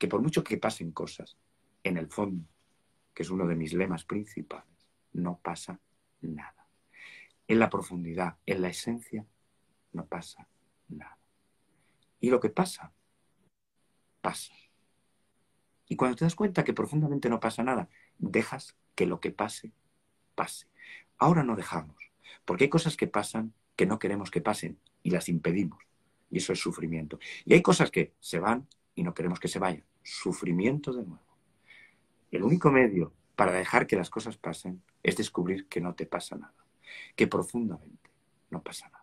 que por mucho que pasen cosas, en el fondo, que es uno de mis lemas principales, no pasa nada. En la profundidad, en la esencia, no pasa nada. Y lo que pasa, pasa. Y cuando te das cuenta que profundamente no pasa nada, dejas que lo que pase, pase. Ahora no dejamos, porque hay cosas que pasan que no queremos que pasen y las impedimos. Y eso es sufrimiento. Y hay cosas que se van y no queremos que se vaya. Sufrimiento de nuevo. El único medio para dejar que las cosas pasen es descubrir que no te pasa nada, que profundamente no pasa nada.